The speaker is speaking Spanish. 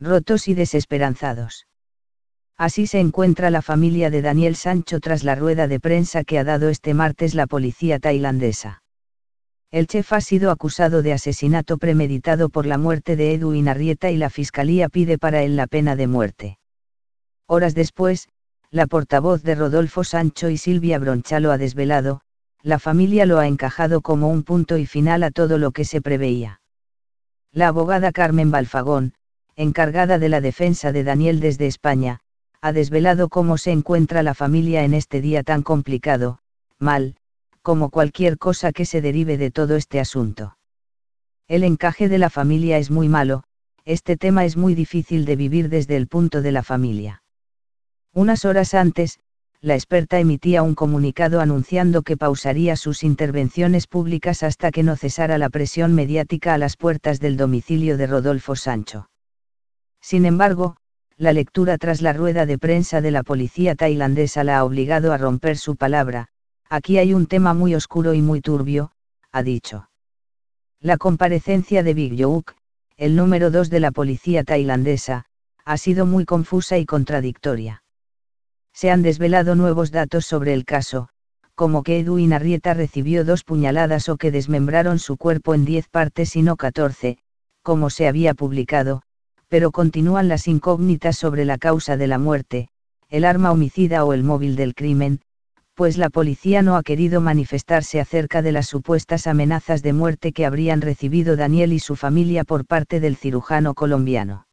rotos y desesperanzados. Así se encuentra la familia de Daniel Sancho tras la rueda de prensa que ha dado este martes la policía tailandesa. El chef ha sido acusado de asesinato premeditado por la muerte de Edwin Arrieta y la fiscalía pide para él la pena de muerte. Horas después, la portavoz de Rodolfo Sancho y Silvia Bronchalo ha desvelado, la familia lo ha encajado como un punto y final a todo lo que se preveía. La abogada Carmen Balfagón, encargada de la defensa de Daniel desde España, ha desvelado cómo se encuentra la familia en este día tan complicado, mal, como cualquier cosa que se derive de todo este asunto. El encaje de la familia es muy malo, este tema es muy difícil de vivir desde el punto de la familia. Unas horas antes, la experta emitía un comunicado anunciando que pausaría sus intervenciones públicas hasta que no cesara la presión mediática a las puertas del domicilio de Rodolfo Sancho. Sin embargo, la lectura tras la rueda de prensa de la policía tailandesa la ha obligado a romper su palabra, aquí hay un tema muy oscuro y muy turbio, ha dicho. La comparecencia de Big Youk, el número 2 de la policía tailandesa, ha sido muy confusa y contradictoria. Se han desvelado nuevos datos sobre el caso, como que Edwin Arrieta recibió dos puñaladas o que desmembraron su cuerpo en 10 partes y no 14, como se había publicado, pero continúan las incógnitas sobre la causa de la muerte, el arma homicida o el móvil del crimen, pues la policía no ha querido manifestarse acerca de las supuestas amenazas de muerte que habrían recibido Daniel y su familia por parte del cirujano colombiano.